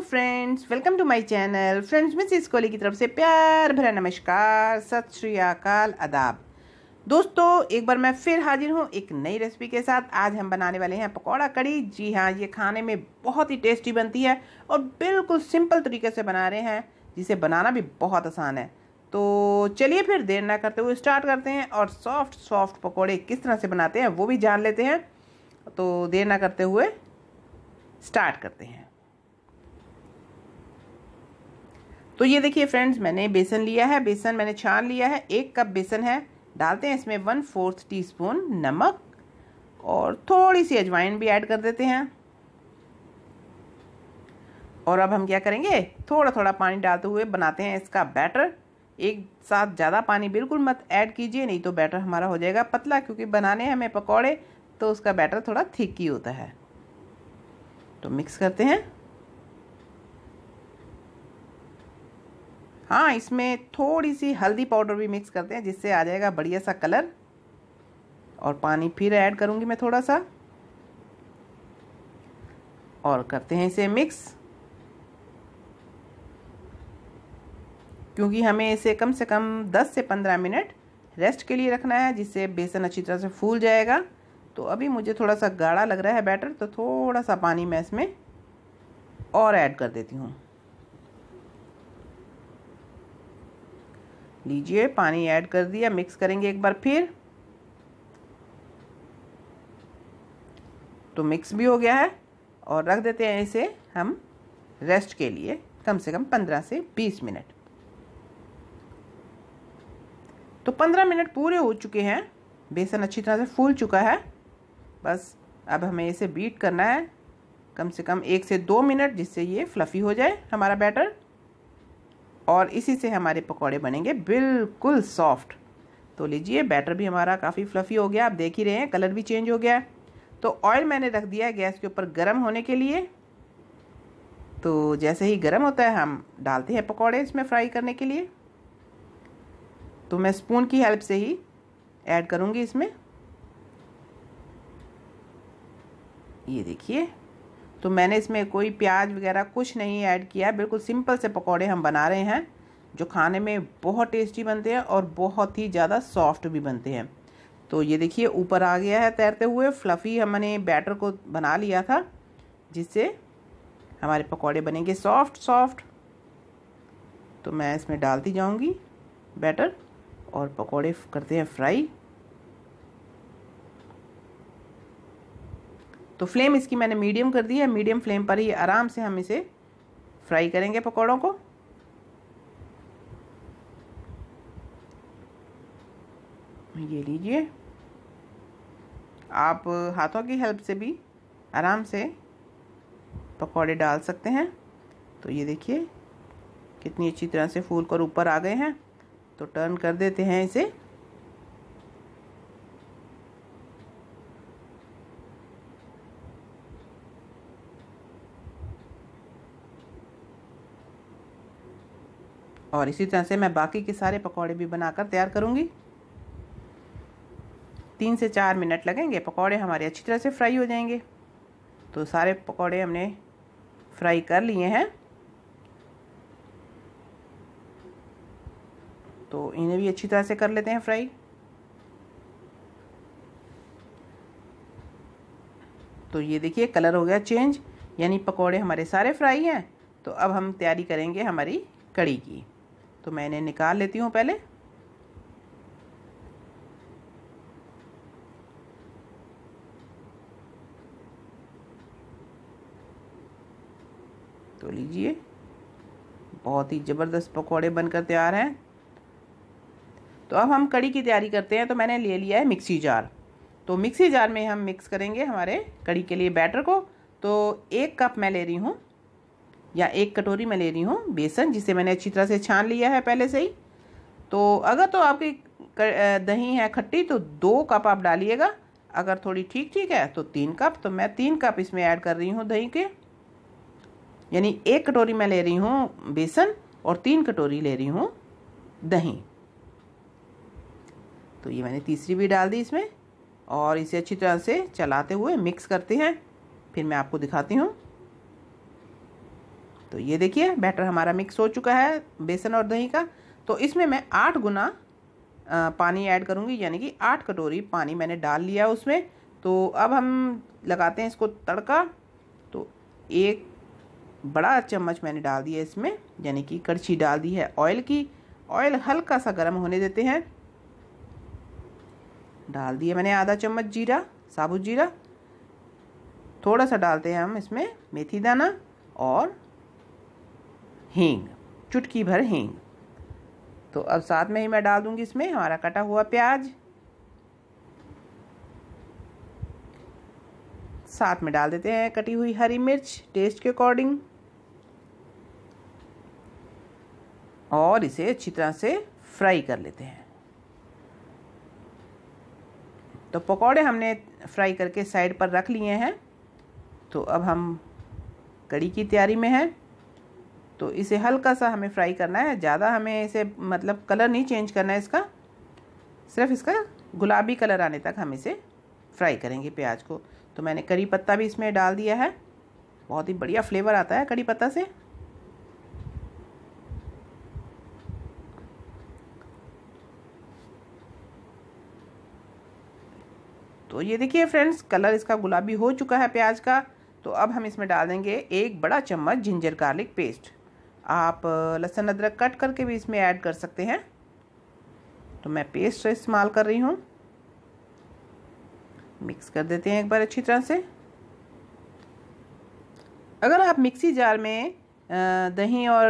friends welcome to my channel friends miss इस कोहली की तरफ से प्यार भरा नमस्कार सत श्री अकाल अदाब दोस्तों एक बार मैं फिर हाजिर हूँ एक नई रेसिपी के साथ आज हम बनाने वाले हैं पकौड़ा कड़ी जी हाँ ये खाने में बहुत ही टेस्टी बनती है और बिल्कुल सिंपल तरीके से बना रहे हैं जिसे बनाना भी बहुत आसान है तो चलिए फिर देर ना करते हुए स्टार्ट करते हैं और सॉफ्ट सॉफ्ट पकौड़े किस तरह से बनाते हैं वो भी जान लेते हैं तो देर ना करते हुए स्टार्ट करते हैं तो ये देखिए फ्रेंड्स मैंने बेसन लिया है बेसन मैंने छान लिया है एक कप बेसन है डालते हैं इसमें वन फोर्थ टी स्पून नमक और थोड़ी सी अजवाइन भी ऐड कर देते हैं और अब हम क्या करेंगे थोड़ा थोड़ा पानी डालते हुए बनाते हैं इसका बैटर एक साथ ज़्यादा पानी बिल्कुल मत ऐड कीजिए नहीं तो बैटर हमारा हो जाएगा पतला क्योंकि बनाने हमें पकौड़े तो उसका बैटर थोड़ा थिक ही होता है तो मिक्स करते हैं हाँ इसमें थोड़ी सी हल्दी पाउडर भी मिक्स करते हैं जिससे आ जाएगा बढ़िया सा कलर और पानी फिर ऐड करूँगी मैं थोड़ा सा और करते हैं इसे मिक्स क्योंकि हमें इसे कम से कम 10 से 15 मिनट रेस्ट के लिए रखना है जिससे बेसन अच्छी तरह से फूल जाएगा तो अभी मुझे थोड़ा सा गाढ़ा लग रहा है बैटर तो थोड़ा सा पानी मैं इसमें और ऐड कर देती हूँ लीजिए पानी ऐड कर दिया मिक्स करेंगे एक बार फिर तो मिक्स भी हो गया है और रख देते हैं इसे हम रेस्ट के लिए कम से कम पंद्रह से बीस मिनट तो पंद्रह मिनट पूरे हो चुके हैं बेसन अच्छी तरह से फूल चुका है बस अब हमें इसे बीट करना है कम से कम एक से दो मिनट जिससे ये फ्लफ़ी हो जाए हमारा बैटर और इसी से हमारे पकौड़े बनेंगे बिल्कुल सॉफ्ट तो लीजिए बैटर भी हमारा काफ़ी फ्लफ़ी हो गया आप देख ही रहे हैं कलर भी चेंज हो गया है तो ऑयल मैंने रख दिया है गैस के ऊपर गर्म होने के लिए तो जैसे ही गर्म होता है हम डालते हैं पकौड़े इसमें फ्राई करने के लिए तो मैं स्पून की हेल्प से ही ऐड करूँगी इसमें ये देखिए तो मैंने इसमें कोई प्याज वगैरह कुछ नहीं ऐड किया बिल्कुल सिंपल से पकौड़े हम बना रहे हैं जो खाने में बहुत टेस्टी बनते हैं और बहुत ही ज़्यादा सॉफ्ट भी बनते हैं तो ये देखिए ऊपर आ गया है तैरते हुए फ्लफ़ी हमने बैटर को बना लिया था जिससे हमारे पकौड़े बनेंगे सॉफ्ट सॉफ्ट तो मैं इसमें डालती जाऊंगी बैटर और पकौड़े करते हैं फ्राई तो फ्लेम इसकी मैंने मीडियम कर दी है मीडियम फ्लेम पर ही आराम से हम इसे फ्राई करेंगे पकौड़ों को ये लीजिए आप हाथों की हेल्प से भी आराम से पकौड़े डाल सकते हैं तो ये देखिए कितनी अच्छी तरह से फूल कर ऊपर आ गए हैं तो टर्न कर देते हैं इसे और इसी तरह से मैं बाकी के सारे पकौड़े भी बनाकर तैयार करूँगी तीन से चार मिनट लगेंगे पकौड़े हमारे अच्छी तरह से फ्राई हो जाएंगे तो सारे पकौड़े हमने फ्राई कर लिए हैं तो इन्हें भी अच्छी तरह से कर लेते हैं फ्राई तो ये देखिए कलर हो गया चेंज यानी पकोड़े हमारे सारे फ्राई हैं तो अब हम तैयारी करेंगे हमारी कड़ी की तो मैं इन्हें निकाल लेती हूँ पहले तो लीजिए बहुत ही ज़बरदस्त पकौड़े बनकर तैयार हैं तो अब हम कड़ी की तैयारी करते हैं तो मैंने ले लिया है मिक्सी जार तो मिक्सी जार में हम मिक्स करेंगे हमारे कड़ी के लिए बैटर को तो एक कप मैं ले रही हूँ या एक कटोरी मैं ले रही हूँ बेसन जिसे मैंने अच्छी तरह से छान लिया है पहले से ही तो अगर तो आपकी दही है खट्टी तो दो कप आप डालिएगा अगर थोड़ी ठीक ठीक है तो तीन कप तो मैं तीन कप इसमें ऐड कर रही हूँ दही के यानी एक कटोरी मैं ले रही हूँ बेसन और तीन कटोरी ले रही हूँ दही तो ये मैंने तीसरी भी डाल दी इसमें और इसे अच्छी तरह से चलाते हुए मिक्स करते हैं फिर मैं आपको दिखाती हूँ तो ये देखिए बैटर हमारा मिक्स हो चुका है बेसन और दही का तो इसमें मैं आठ गुना पानी ऐड करूँगी यानी कि आठ कटोरी पानी मैंने डाल लिया उसमें तो अब हम लगाते हैं इसको तड़का तो एक बड़ा चम्मच मैंने डाल दिया इसमें यानी कि कड़छी डाल दी है ऑयल की ऑयल हल्का सा गर्म होने देते हैं डाल दिया मैंने आधा चम्मच जीरा साबुत जीरा थोड़ा सा डालते हैं हम इसमें मेथी दाना और हींग चुटकी भर हींग तो अब साथ में ही मैं डाल दूंगी इसमें हमारा कटा हुआ प्याज साथ में डाल देते हैं कटी हुई हरी मिर्च टेस्ट के अकॉर्डिंग और इसे अच्छी तरह से फ्राई कर लेते हैं तो पकोड़े हमने फ्राई करके साइड पर रख लिए हैं तो अब हम कड़ी की तैयारी में हैं तो इसे हल्का सा हमें फ्राई करना है ज़्यादा हमें इसे मतलब कलर नहीं चेंज करना है इसका सिर्फ इसका गुलाबी कलर आने तक हम इसे फ्राई करेंगे प्याज को तो मैंने करी पत्ता भी इसमें डाल दिया है बहुत ही बढ़िया फ्लेवर आता है करी पत्ता से तो ये देखिए फ्रेंड्स कलर इसका गुलाबी हो चुका है प्याज का तो अब हम इसमें डाल देंगे एक बड़ा चम्मच जिंजर गार्लिक पेस्ट आप लहसुन अदरक कट करके भी इसमें ऐड कर सकते हैं तो मैं पेस्ट तो इस्तेमाल कर रही हूँ मिक्स कर देते हैं एक बार अच्छी तरह से अगर आप मिक्सी जार में दही और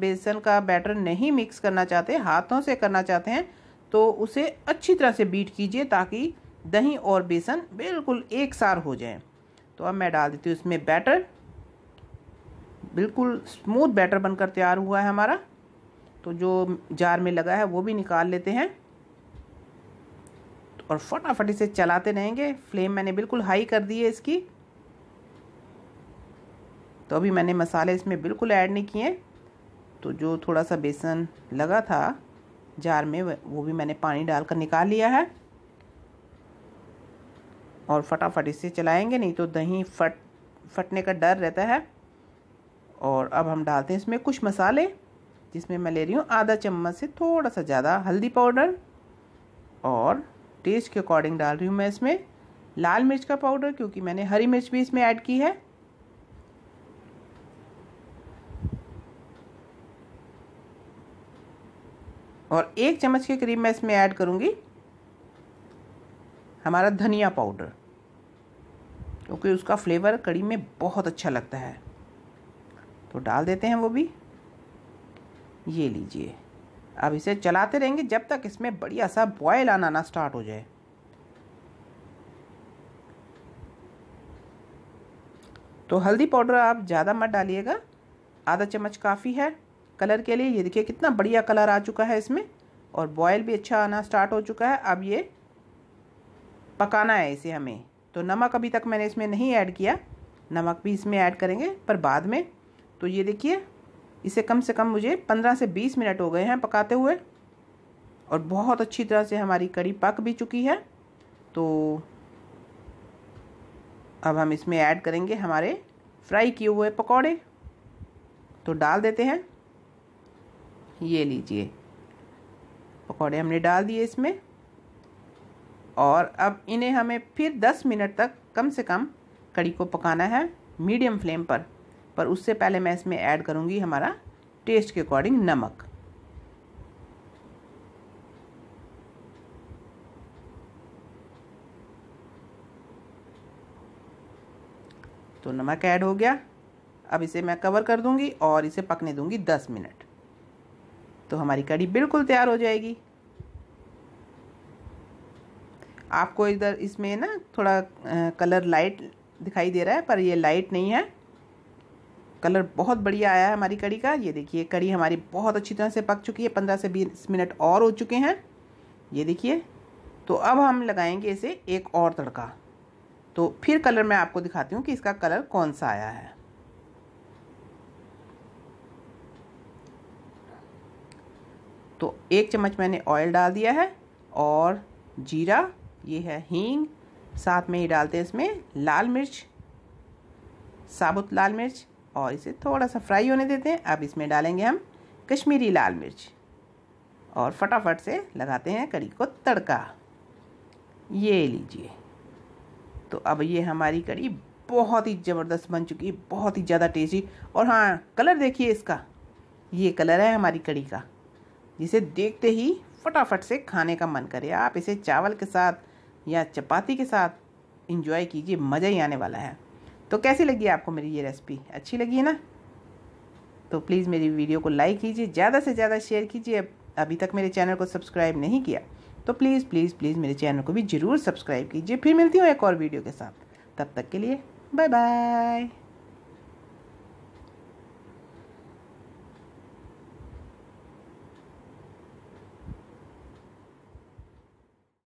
बेसन का बैटर नहीं मिक्स करना चाहते हाथों से करना चाहते हैं तो उसे अच्छी तरह से बीट कीजिए ताकि दही और बेसन बिल्कुल एक सार हो जाए तो अब मैं डाल देती हूँ इसमें बैटर बिल्कुल स्मूथ बैटर बनकर तैयार हुआ है हमारा तो जो जार में लगा है वो भी निकाल लेते हैं और फटाफट इसे चलाते रहेंगे फ्लेम मैंने बिल्कुल हाई कर दी है इसकी तो अभी मैंने मसाले इसमें बिल्कुल ऐड नहीं किए तो जो थोड़ा सा बेसन लगा था जार में वो भी मैंने पानी डालकर निकाल लिया है और फटाफट इसे चलाएंगे नहीं तो दही फट फटने का डर रहता है और अब हम डालते हैं इसमें कुछ मसाले जिसमें मैं ले रही हूँ आधा चम्मच से थोड़ा सा ज़्यादा हल्दी पाउडर और टेस्ट के अकॉर्डिंग डाल रही हूँ मैं इसमें लाल मिर्च का पाउडर क्योंकि मैंने हरी मिर्च भी इसमें ऐड की है और एक चम्मच के करीब मैं इसमें ऐड करूँगी हमारा धनिया पाउडर क्योंकि उसका फ्लेवर कड़ी में बहुत अच्छा लगता है तो डाल देते हैं वो भी ये लीजिए अब इसे चलाते रहेंगे जब तक इसमें बढ़िया सा बॉयल आना ना स्टार्ट हो जाए तो हल्दी पाउडर आप ज़्यादा मत डालिएगा आधा चम्मच काफ़ी है कलर के लिए ये देखिए कितना बढ़िया कलर आ चुका है इसमें और बॉयल भी अच्छा आना स्टार्ट हो चुका है अब ये पकाना है इसे हमें तो नमक अभी तक मैंने इसमें नहीं ऐड किया नमक भी इसमें ऐड करेंगे पर बाद में तो ये देखिए इसे कम से कम मुझे पंद्रह से बीस मिनट हो गए हैं पकाते हुए और बहुत अच्छी तरह से हमारी कड़ी पक भी चुकी है तो अब हम इसमें ऐड करेंगे हमारे फ्राई किए हुए पकौड़े तो डाल देते हैं ये लीजिए पकौड़े हमने डाल दिए इसमें और अब इन्हें हमें फिर 10 मिनट तक कम से कम कड़ी को पकाना है मीडियम फ्लेम पर पर उससे पहले मैं इसमें ऐड करूँगी हमारा टेस्ट के अकॉर्डिंग नमक तो नमक ऐड हो गया अब इसे मैं कवर कर दूंगी और इसे पकने दूंगी दस मिनट तो हमारी कड़ी बिल्कुल तैयार हो जाएगी आपको इधर इसमें ना थोड़ा कलर लाइट दिखाई दे रहा है पर ये लाइट नहीं है कलर बहुत बढ़िया आया है हमारी कड़ी का ये देखिए कड़ी हमारी बहुत अच्छी तरह से पक चुकी है पंद्रह से बीस मिनट और हो चुके हैं ये देखिए तो अब हम लगाएंगे इसे एक और तड़का तो फिर कलर मैं आपको दिखाती हूँ कि इसका कलर कौन सा आया है तो एक चम्मच मैंने ऑयल डाल दिया है और जीरा ये है हींग साथ में ही डालते हैं इसमें लाल मिर्च साबुत लाल मिर्च और इसे थोड़ा सा फ्राई होने देते हैं अब इसमें डालेंगे हम कश्मीरी लाल मिर्च और फटाफट से लगाते हैं कड़ी को तड़का ये लीजिए तो अब ये हमारी कड़ी बहुत ही ज़बरदस्त बन चुकी है बहुत ही ज़्यादा टेस्टी और हाँ कलर देखिए इसका ये कलर है हमारी कड़ी का जिसे देखते ही फटाफट से खाने का मन करे आप इसे चावल के साथ या चपाती के साथ इंजॉय कीजिए मज़ा ही आने वाला है तो कैसी लगी आपको मेरी ये रेसिपी अच्छी लगी है ना तो प्लीज़ मेरी वीडियो को लाइक कीजिए ज़्यादा से ज़्यादा शेयर कीजिए अभी तक मेरे चैनल को सब्सक्राइब नहीं किया तो प्लीज़ प्लीज़ प्लीज़ मेरे चैनल को भी ज़रूर सब्सक्राइब कीजिए फिर मिलती हूँ एक और वीडियो के साथ तब तक के लिए बाय बाय